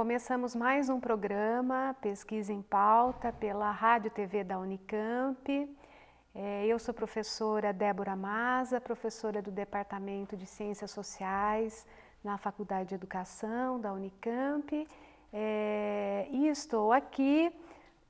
Começamos mais um programa Pesquisa em Pauta pela Rádio TV da Unicamp. É, eu sou professora Débora Maza, professora do Departamento de Ciências Sociais na Faculdade de Educação da Unicamp é, e estou aqui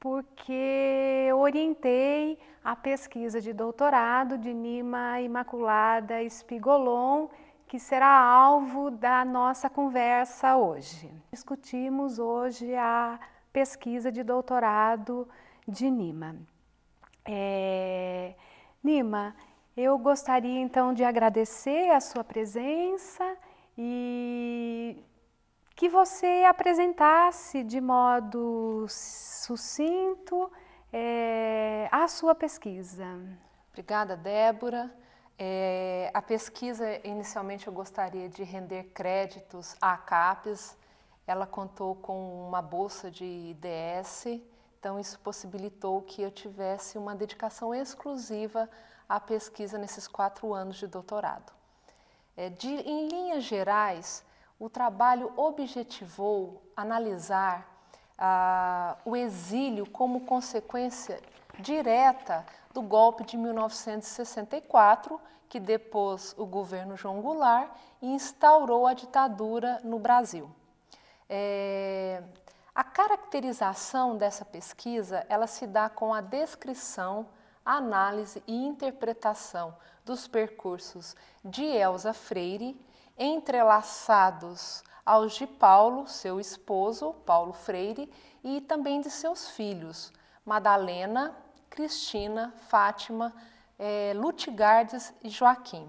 porque orientei a pesquisa de doutorado de Nima Imaculada Spigolon, que será alvo da nossa conversa hoje. Discutimos hoje a pesquisa de doutorado de Nima. É... Nima, eu gostaria então de agradecer a sua presença e que você apresentasse de modo sucinto é, a sua pesquisa. Obrigada, Débora. É, a pesquisa, inicialmente, eu gostaria de render créditos à CAPES. Ela contou com uma bolsa de IDS, então isso possibilitou que eu tivesse uma dedicação exclusiva à pesquisa nesses quatro anos de doutorado. É, de, em linhas gerais, o trabalho objetivou analisar ah, o exílio como consequência direta do golpe de 1964, que depôs o governo João Goulart e instaurou a ditadura no Brasil. É, a caracterização dessa pesquisa ela se dá com a descrição, análise e interpretação dos percursos de Elza Freire, entrelaçados aos de Paulo, seu esposo, Paulo Freire, e também de seus filhos, Madalena, Cristina, Fátima, é, Lutigardes e Joaquim.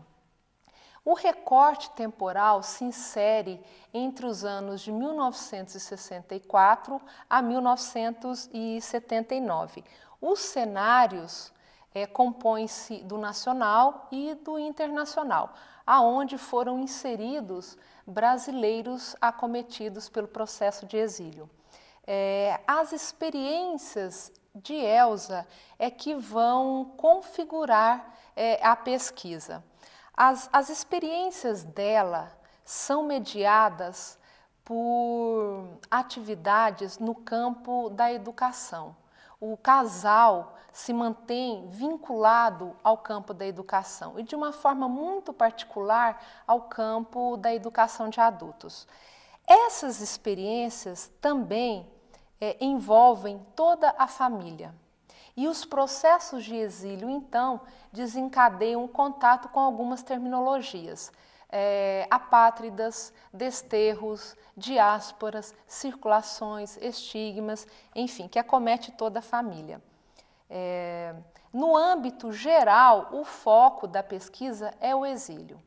O recorte temporal se insere entre os anos de 1964 a 1979. Os cenários é, compõem-se do nacional e do internacional, aonde foram inseridos brasileiros acometidos pelo processo de exílio. É, as experiências de ELSA é que vão configurar é, a pesquisa. As, as experiências dela são mediadas por atividades no campo da educação. O casal se mantém vinculado ao campo da educação e de uma forma muito particular ao campo da educação de adultos. Essas experiências também é, envolvem toda a família. E os processos de exílio, então, desencadeiam o contato com algumas terminologias. É, apátridas, desterros, diásporas, circulações, estigmas, enfim, que acomete toda a família. É, no âmbito geral, o foco da pesquisa é o exílio.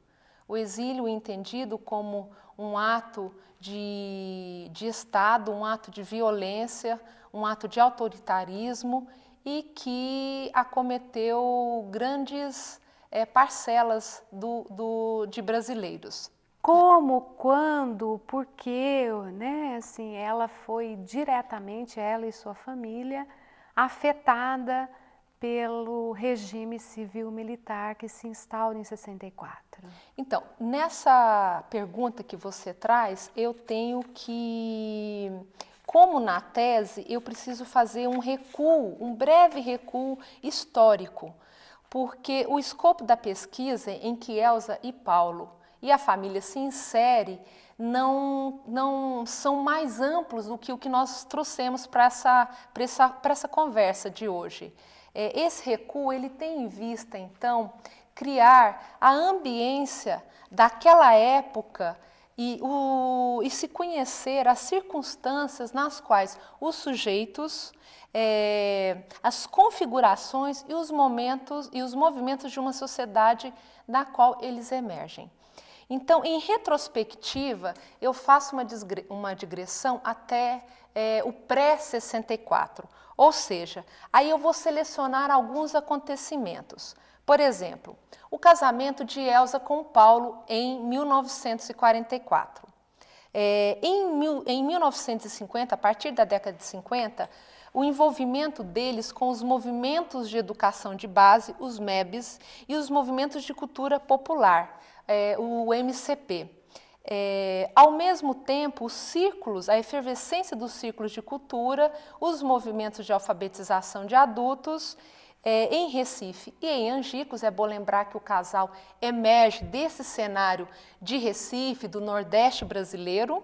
O exílio entendido como um ato de, de Estado, um ato de violência, um ato de autoritarismo e que acometeu grandes é, parcelas do, do, de brasileiros. Como, quando, por quê, né? Assim, ela foi diretamente, ela e sua família, afetada pelo regime civil-militar que se instaura em 64. Então, nessa pergunta que você traz, eu tenho que, como na tese, eu preciso fazer um recuo, um breve recuo histórico, porque o escopo da pesquisa é em que Elsa e Paulo e a família se insere não, não são mais amplos do que o que nós trouxemos para essa, essa, essa conversa de hoje. É, esse recuo ele tem em vista, então, criar a ambiência daquela época e, o, e se conhecer as circunstâncias nas quais os sujeitos, é, as configurações e os momentos e os movimentos de uma sociedade da qual eles emergem. Então, em retrospectiva, eu faço uma, uma digressão até é, o pré-64, ou seja, aí eu vou selecionar alguns acontecimentos. Por exemplo, o casamento de Elsa com Paulo em 1944. É, em, mil, em 1950, a partir da década de 50, o envolvimento deles com os movimentos de educação de base, os MEBs, e os movimentos de cultura popular, é, o MCP. É, ao mesmo tempo, os círculos, a efervescência dos círculos de cultura, os movimentos de alfabetização de adultos é, em Recife e em Angicos, é bom lembrar que o casal emerge desse cenário de Recife, do Nordeste brasileiro,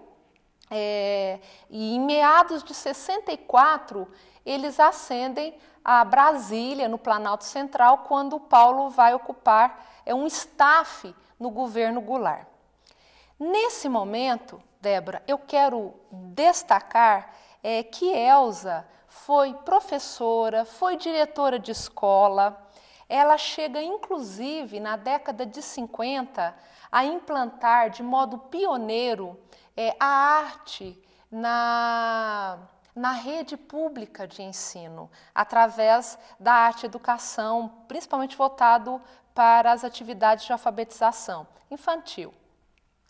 é, e em meados de 64, eles ascendem a Brasília, no Planalto Central, quando o Paulo vai ocupar é, um staff no governo Goulart. Nesse momento, Débora, eu quero destacar é, que Elsa foi professora, foi diretora de escola. Ela chega, inclusive, na década de 50, a implantar de modo pioneiro é, a arte na na rede pública de ensino, através da arte educação, principalmente voltado para as atividades de alfabetização infantil.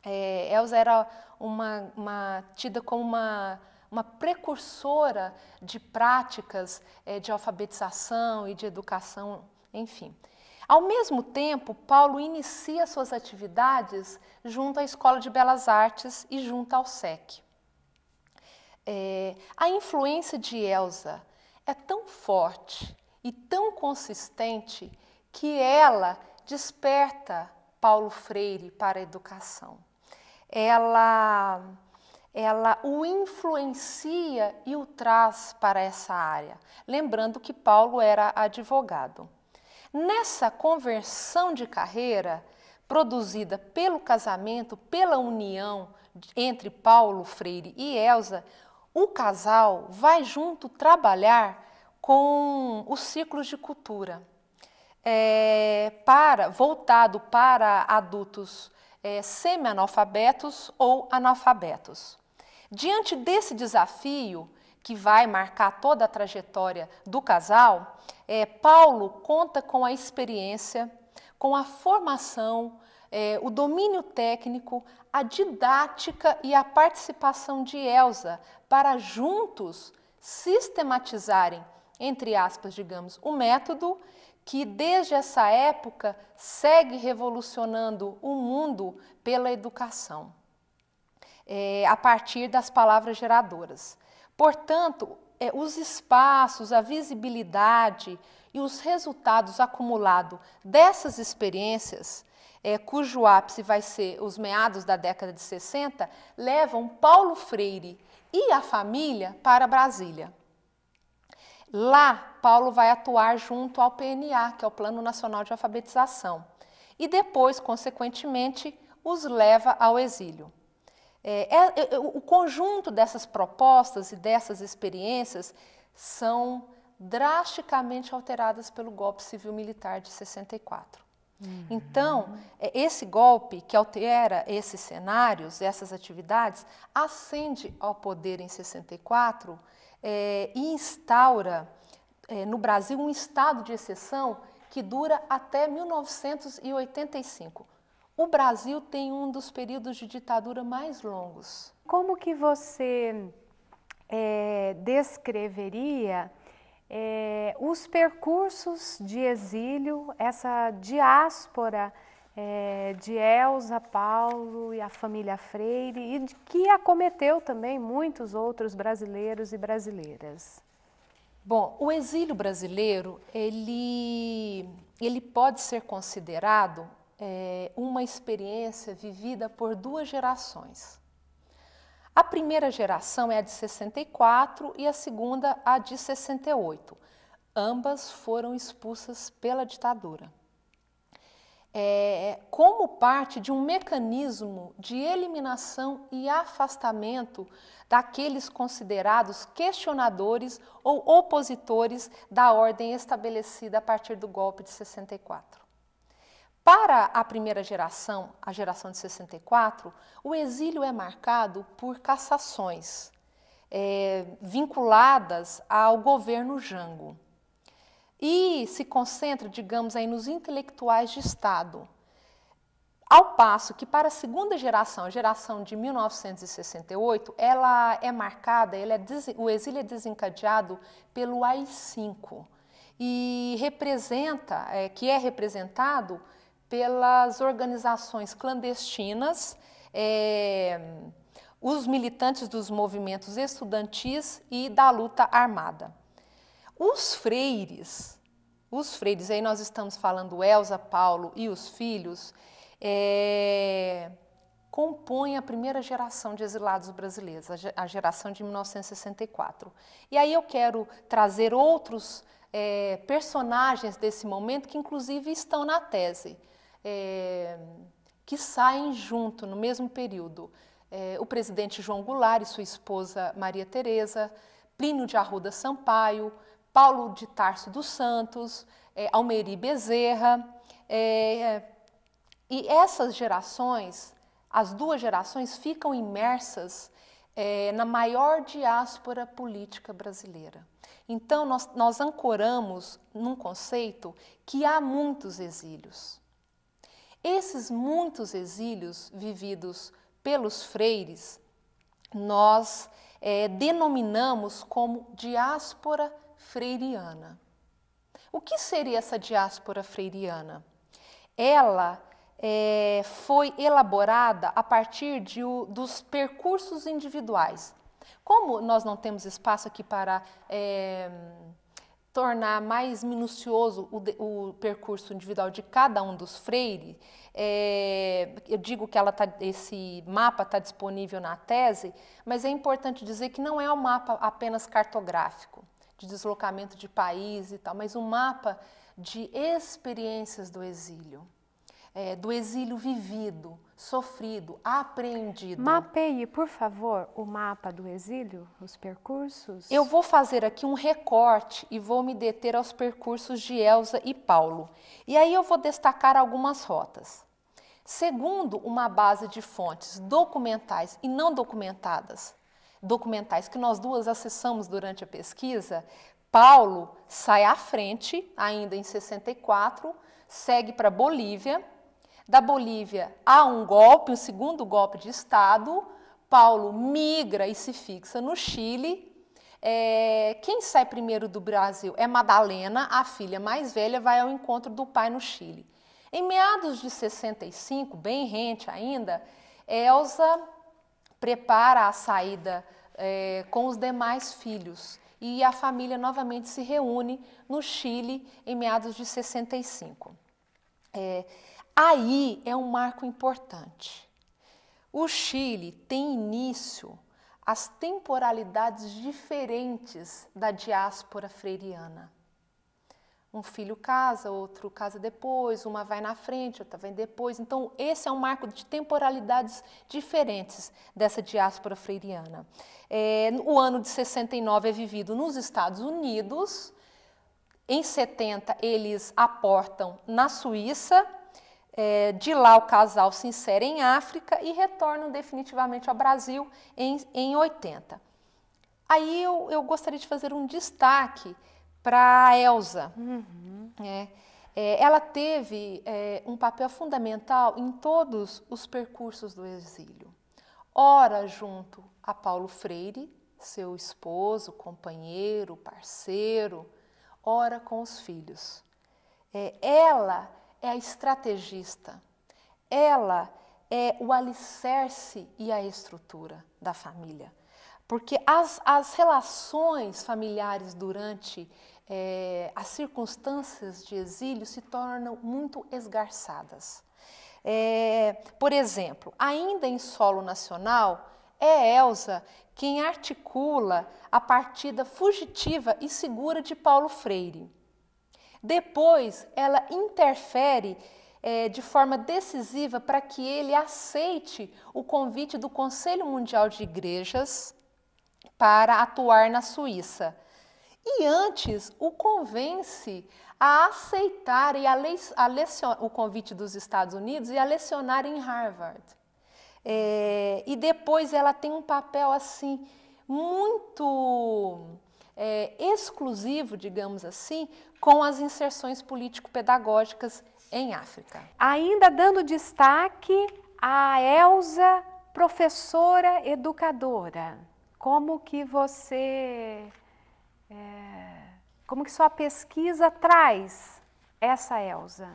É, Elza era uma, uma, tida como uma, uma precursora de práticas é, de alfabetização e de educação, enfim. Ao mesmo tempo, Paulo inicia suas atividades junto à Escola de Belas Artes e junto ao SEC. É, a influência de Elsa é tão forte e tão consistente que ela desperta Paulo Freire para a educação. Ela, ela o influencia e o traz para essa área, lembrando que Paulo era advogado. Nessa conversão de carreira, produzida pelo casamento, pela união entre Paulo Freire e Elsa, o casal vai junto trabalhar com os ciclos de cultura, é, para, voltado para adultos é, semi-analfabetos ou analfabetos. Diante desse desafio, que vai marcar toda a trajetória do casal, é, Paulo conta com a experiência, com a formação, é, o domínio técnico, a didática e a participação de Elsa para juntos sistematizarem, entre aspas, digamos, o método que desde essa época segue revolucionando o mundo pela educação, é, a partir das palavras geradoras. Portanto, é, os espaços, a visibilidade e os resultados acumulados dessas experiências é, cujo ápice vai ser os meados da década de 60, levam Paulo Freire e a família para Brasília. Lá, Paulo vai atuar junto ao PNA, que é o Plano Nacional de Alfabetização, e depois, consequentemente, os leva ao exílio. É, é, é, o conjunto dessas propostas e dessas experiências são drasticamente alteradas pelo golpe civil-militar de 64. Hum. Então, é, esse golpe que altera esses cenários, essas atividades, ascende ao poder em 64 é, e instaura é, no Brasil um estado de exceção que dura até 1985. O Brasil tem um dos períodos de ditadura mais longos. Como que você é, descreveria é, os percursos de exílio, essa diáspora é, de Elza, Paulo e a família Freire, e de, que acometeu também muitos outros brasileiros e brasileiras. Bom, o exílio brasileiro, ele, ele pode ser considerado é, uma experiência vivida por duas gerações. A primeira geração é a de 64 e a segunda a de 68. Ambas foram expulsas pela ditadura. É, como parte de um mecanismo de eliminação e afastamento daqueles considerados questionadores ou opositores da ordem estabelecida a partir do golpe de 64. Para a primeira geração, a geração de 64, o exílio é marcado por cassações é, vinculadas ao governo Jango e se concentra, digamos aí, nos intelectuais de Estado. Ao passo que para a segunda geração, a geração de 1968, ela é marcada, ela é, o exílio é desencadeado pelo AI-5 e representa, é, que é representado pelas organizações clandestinas, é, os militantes dos movimentos estudantis e da luta armada. Os freires, os freires, aí nós estamos falando Elza, Paulo e os filhos, é, compõem a primeira geração de exilados brasileiros, a geração de 1964. E aí eu quero trazer outros é, personagens desse momento que, inclusive, estão na tese é, que saem junto no mesmo período. É, o presidente João Goulart e sua esposa Maria Teresa, Plínio de Arruda Sampaio, Paulo de Tarso dos Santos, é, Almeri Bezerra. É, é, e essas gerações, as duas gerações, ficam imersas é, na maior diáspora política brasileira. Então, nós, nós ancoramos num conceito que há muitos exílios. Esses muitos exílios vividos pelos freires, nós é, denominamos como diáspora freiriana. O que seria essa diáspora freiriana? Ela é, foi elaborada a partir de, dos percursos individuais. Como nós não temos espaço aqui para é, tornar mais minucioso o, de, o, percurso individual de cada um dos freires, é, eh, eu digo que tá, esse mapa está disponível na tese, mas é importante dizer que não é um mapa apenas cartográfico, de deslocamento de país e tal, mas um mapa de experiências do exílio é, do exílio vivido, sofrido, apreendido. Mapeie, por favor, o mapa do exílio, os percursos. Eu vou fazer aqui um recorte e vou me deter aos percursos de Elsa e Paulo. E aí eu vou destacar algumas rotas. Segundo uma base de fontes documentais e não documentadas, documentais que nós duas acessamos durante a pesquisa, Paulo sai à frente, ainda em 64, segue para Bolívia, da Bolívia há um golpe, um segundo golpe de Estado. Paulo migra e se fixa no Chile. É, quem sai primeiro do Brasil é Madalena, a filha mais velha, vai ao encontro do pai no Chile. Em meados de 65, bem rente ainda, Elsa prepara a saída é, com os demais filhos e a família novamente se reúne no Chile em meados de 65. É, Aí é um marco importante. O Chile tem início as temporalidades diferentes da diáspora freiriana. Um filho casa, outro casa depois, uma vai na frente, outra vem depois. Então, esse é um marco de temporalidades diferentes dessa diáspora freiriana. É, o ano de 69 é vivido nos Estados Unidos, em 70 eles aportam na Suíça é, de lá, o casal se insere em África e retornam definitivamente ao Brasil em, em 80. Aí eu, eu gostaria de fazer um destaque para a Elsa. Uhum. É, é, ela teve é, um papel fundamental em todos os percursos do exílio. Ora, junto a Paulo Freire, seu esposo, companheiro, parceiro, ora com os filhos. É, ela é a estrategista. Ela é o alicerce e a estrutura da família. Porque as, as relações familiares durante é, as circunstâncias de exílio se tornam muito esgarçadas. É, por exemplo, ainda em solo nacional, é Elsa quem articula a partida fugitiva e segura de Paulo Freire. Depois, ela interfere é, de forma decisiva para que ele aceite o convite do Conselho Mundial de Igrejas para atuar na Suíça. E antes o convence a aceitar e a, a lecionar, o convite dos Estados Unidos e a lecionar em Harvard. É, e depois ela tem um papel assim muito é, exclusivo, digamos assim, com as inserções político-pedagógicas em África. Ainda dando destaque a Elsa, professora educadora. Como que você, é, como que sua pesquisa traz essa Elsa?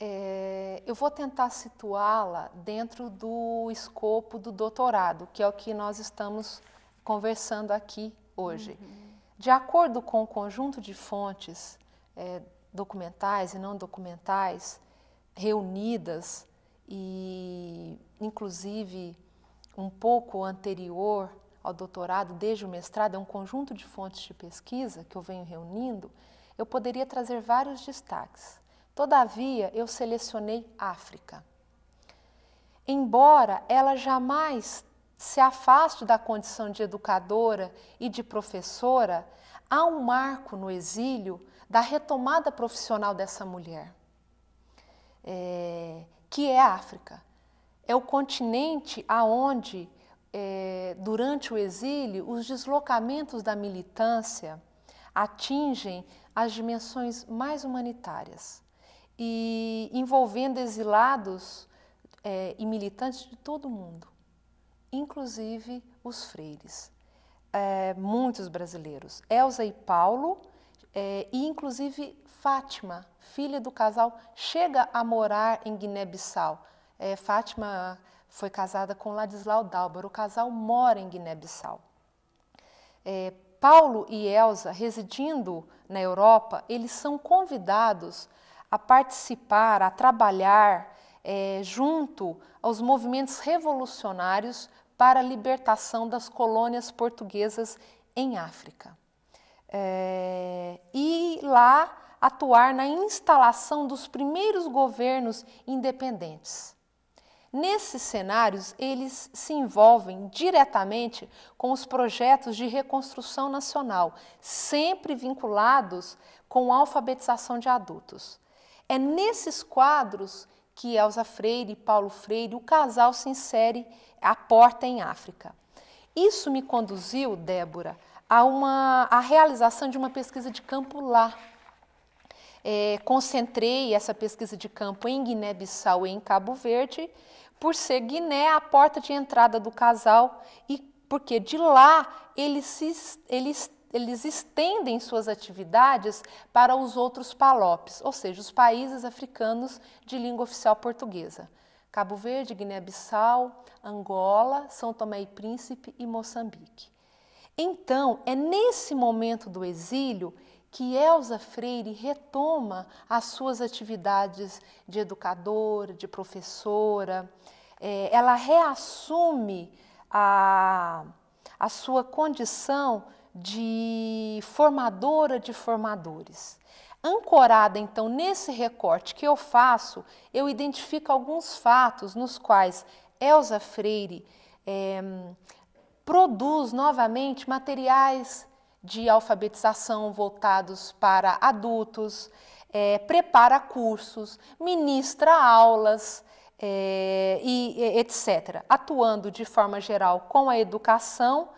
É, eu vou tentar situá-la dentro do escopo do doutorado, que é o que nós estamos conversando aqui hoje. Uhum. De acordo com o conjunto de fontes é, documentais e não documentais reunidas e, inclusive, um pouco anterior ao doutorado, desde o mestrado, é um conjunto de fontes de pesquisa que eu venho reunindo, eu poderia trazer vários destaques. Todavia, eu selecionei África. Embora ela jamais se afaste da condição de educadora e de professora, há um marco no exílio da retomada profissional dessa mulher, é, que é a África. É o continente aonde, é, durante o exílio, os deslocamentos da militância atingem as dimensões mais humanitárias e envolvendo exilados é, e militantes de todo o mundo inclusive os freires, é, muitos brasileiros, Elsa e Paulo, é, e inclusive Fátima, filha do casal, chega a morar em Guiné-Bissau. É, Fátima foi casada com Ladislau Dálvaro, o casal mora em Guiné-Bissau. É, Paulo e Elsa, residindo na Europa, eles são convidados a participar, a trabalhar é, junto aos movimentos revolucionários para a libertação das colônias portuguesas em África. É, e lá atuar na instalação dos primeiros governos independentes. Nesses cenários, eles se envolvem diretamente com os projetos de reconstrução nacional, sempre vinculados com a alfabetização de adultos. É nesses quadros que Elza Freire e Paulo Freire, o casal se insere a porta em África. Isso me conduziu, Débora, a uma a realização de uma pesquisa de campo lá. É, concentrei essa pesquisa de campo em Guiné-Bissau e em Cabo Verde, por ser Guiné a porta de entrada do casal e porque de lá eles, se, eles, eles estendem suas atividades para os outros palopes, ou seja, os países africanos de língua oficial portuguesa. Cabo Verde, Guiné-Bissau, Angola, São Tomé e Príncipe e Moçambique. Então, é nesse momento do exílio que Elza Freire retoma as suas atividades de educadora, de professora, é, ela reassume a, a sua condição de formadora de formadores. Ancorada então nesse recorte que eu faço, eu identifico alguns fatos nos quais Elsa Freire é, produz novamente materiais de alfabetização voltados para adultos, é, prepara cursos, ministra aulas é, e etc., atuando de forma geral com a educação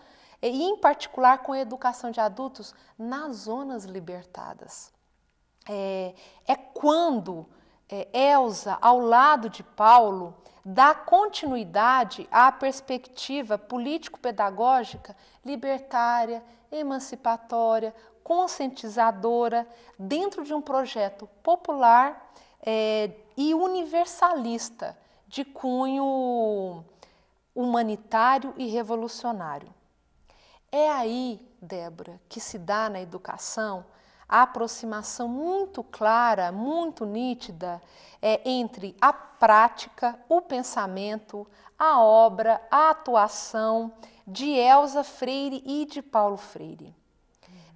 e em particular com a educação de adultos nas zonas libertadas. É, é quando é, Elsa, ao lado de Paulo, dá continuidade à perspectiva político-pedagógica libertária, emancipatória, conscientizadora, dentro de um projeto popular é, e universalista de cunho humanitário e revolucionário. É aí, Débora, que se dá na educação a aproximação muito clara, muito nítida é, entre a prática, o pensamento, a obra, a atuação de Elza Freire e de Paulo Freire.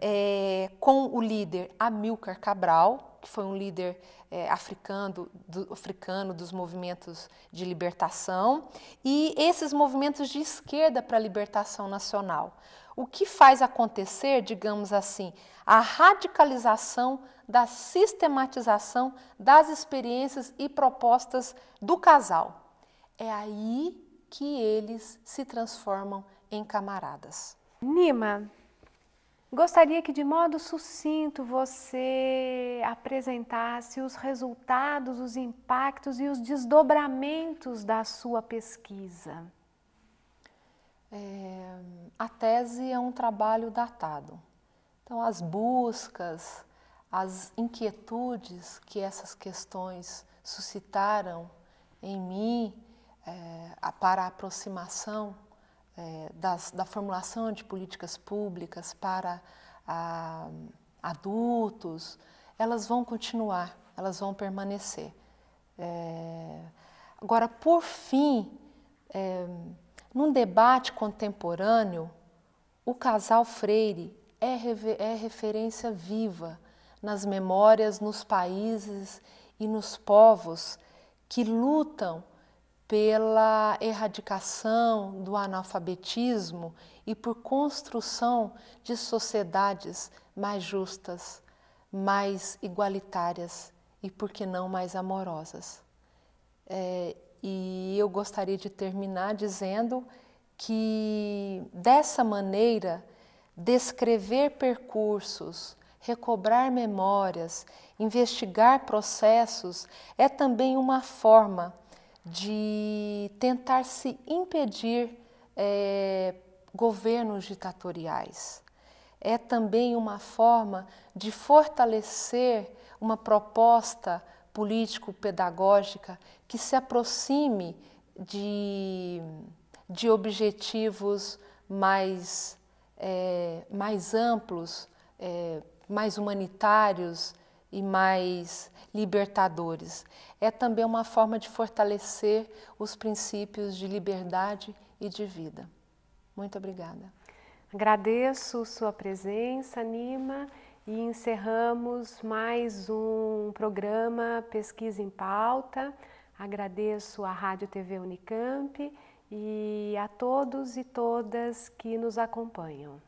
É, com o líder Amilcar Cabral, que foi um líder é, africano, do, africano, dos movimentos de libertação e esses movimentos de esquerda para a libertação nacional. O que faz acontecer, digamos assim, a radicalização da sistematização das experiências e propostas do casal. É aí que eles se transformam em camaradas. Nima, Gostaria que de modo sucinto você apresentasse os resultados, os impactos e os desdobramentos da sua pesquisa. É, a tese é um trabalho datado. Então, as buscas, as inquietudes que essas questões suscitaram em mim é, para a aproximação é, das, da formulação de políticas públicas para a, adultos, elas vão continuar, elas vão permanecer. É, agora, por fim, é, num debate contemporâneo, o casal Freire é, é referência viva nas memórias, nos países e nos povos que lutam pela erradicação do analfabetismo e por construção de sociedades mais justas, mais igualitárias e, por que não, mais amorosas. É, e eu gostaria de terminar dizendo que, dessa maneira, descrever percursos, recobrar memórias, investigar processos é também uma forma de tentar se impedir é, governos ditatoriais. É também uma forma de fortalecer uma proposta político-pedagógica que se aproxime de, de objetivos mais, é, mais amplos, é, mais humanitários, e mais libertadores. É também uma forma de fortalecer os princípios de liberdade e de vida. Muito obrigada. Agradeço sua presença, Nima, e encerramos mais um programa Pesquisa em Pauta. Agradeço à Rádio TV Unicamp e a todos e todas que nos acompanham.